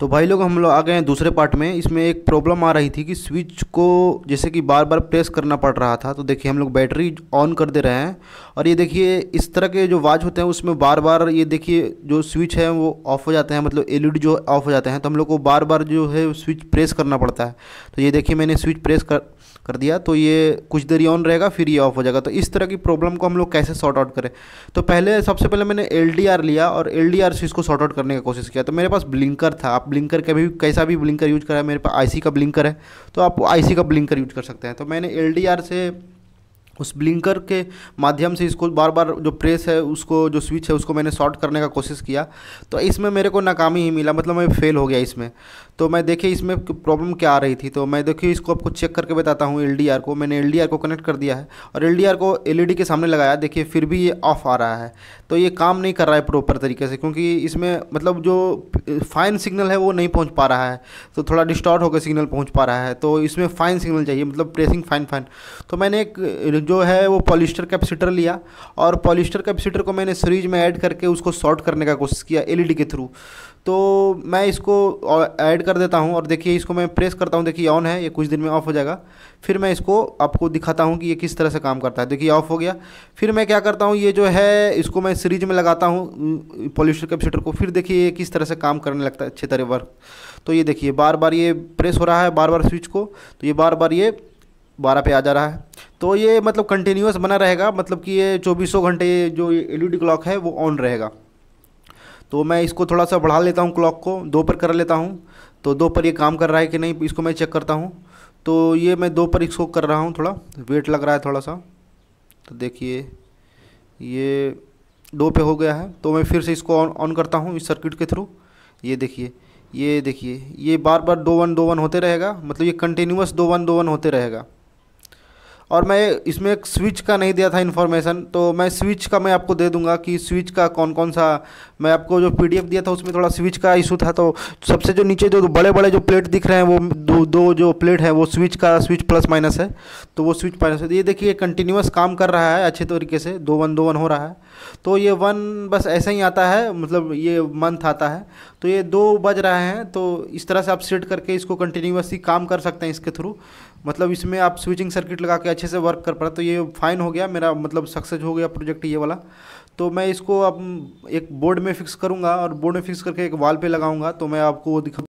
तो भाई लोग हम लोग आ गए हैं दूसरे पार्ट में इसमें एक प्रॉब्लम आ रही थी कि स्विच को जैसे कि बार बार प्रेस करना पड़ रहा था तो देखिए हम लोग बैटरी ऑन कर दे रहे हैं और ये देखिए इस तरह के जो वाच होते हैं उसमें बार बार ये देखिए जो स्विच है वो ऑफ हो जाते हैं मतलब एलईडी जो ऑफ हो जाते हैं तो हम लोग को बार बार जो है स्विच प्रेस करना पड़ता है तो ये देखिए मैंने स्विच प्रेस कर कर दिया तो ये कुछ देर ऑन रहेगा फिर ये ऑफ हो जाएगा तो इस तरह की प्रॉब्लम को हम लोग कैसे सॉर्ट आउट करें तो पहले सबसे पहले मैंने एल लिया और एल से इसको सॉर्ट आउट करने की कोशिश किया तो मेरे पास ब्लिंकर था आप ब्लिंकर कभी भी कैसा भी ब्लिंकर यूज करा है मेरे पास आईसी का ब्लिंकर है तो आप आईसी का ब्लिंकर यूज कर सकते हैं तो मैंने एलडीआर से उस ब्लिंकर के माध्यम से इसको बार बार जो प्रेस है उसको जो स्विच है उसको मैंने शॉर्ट करने का कोशिश किया तो इसमें मेरे को नाकामी ही मिला मतलब मैं फेल हो गया इसमें तो मैं देखिए इसमें प्रॉब्लम क्या आ रही थी तो मैं देखिए इसको आपको चेक करके बताता हूँ एल को मैंने एल को कनेक्ट कर दिया है और एल को एल के सामने लगाया देखिए फिर भी ये ऑफ आ रहा है तो ये काम नहीं कर रहा है प्रॉपर तरीके से क्योंकि इसमें मतलब जो फाइन सिग्नल है वो नहीं पहुँच पा रहा है तो थोड़ा डिस्टॉर्ट होकर सिग्नल पहुँच पा रहा है तो इसमें फाइन सिग्नल चाहिए मतलब प्रेसिंग फाइन फाइन तो मैंने एक जो है वो पॉलिस्टर कैपेसिटर लिया और पॉलिस्टर कैपेसिटर को मैंने सीरीज में ऐड करके उसको शॉर्ट करने का कोशिश किया एलईडी के थ्रू तो मैं इसको ऐड कर देता हूँ और देखिए इसको मैं प्रेस करता हूँ देखिए ऑन है ये कुछ दिन में ऑफ हो जाएगा फिर मैं इसको आपको दिखाता हूँ कि ये किस तरह से काम करता है देखिए ऑफ हो गया फिर मैं क्या करता हूँ ये जो है इसको मैं सीरीज में लगाता हूँ पॉलिस्टर कैपेसिटर को फिर देखिए ये किस तरह से काम करने लगता है अच्छे तरह वर्क तो ये देखिए बार बार ये प्रेस हो रहा है बार बार स्विच को तो ये बार बार ये बारह पे आ जा रहा है तो ये मतलब कंटिन्यूस बना रहेगा मतलब कि ये चौबीसों घंटे जो एल क्लॉक e है वो ऑन रहेगा तो मैं इसको थोड़ा सा बढ़ा लेता हूँ क्लॉक को दो पर कर लेता हूँ तो दो पर ये काम कर रहा है कि नहीं इसको मैं चेक करता हूँ तो ये मैं दो पर इसको कर रहा हूँ थोड़ा वेट लग रहा है थोड़ा सा तो देखिए ये दो पे हो गया है तो मैं फिर से इसको ऑन ऑन करता हूँ इस सर्किट के थ्रू ये देखिए ये देखिए ये बार बार दो वन दो वन होते रहेगा मतलब ये कंटिन्यूस दो वन दो वन होते रहेगा और मैं इसमें एक स्विच का नहीं दिया था इन्फॉर्मेशन तो मैं स्विच का मैं आपको दे दूंगा कि स्विच का कौन कौन सा मैं आपको जो पीडीएफ दिया था उसमें थोड़ा स्विच का इशू था तो सबसे जो नीचे जो बड़े बड़े जो प्लेट दिख रहे हैं वो दो दो जो प्लेट है वो स्विच का स्विच प्लस माइनस है तो वो स्विच माइनस है तो ये देखिए कंटिन्यूस काम कर रहा है अच्छे तरीके से दो वन दो वन हो रहा है तो ये वन बस ऐसे ही आता है मतलब ये मंथ आता है तो ये दो बज रहे हैं तो इस तरह से आप सेट करके इसको कंटिन्यूसली काम कर सकते हैं इसके थ्रू मतलब इसमें आप स्विचिंग सर्किट लगा के अच्छे अच्छे से वर्क कर पा रहा तो ये फाइन हो गया मेरा मतलब सक्सेस हो गया प्रोजेक्ट ये वाला तो मैं इसको अब एक बोर्ड में फिक्स करूँगा और बोर्ड में फिक्स करके एक वाल पर लगाऊंगा तो मैं आपको वो दिखा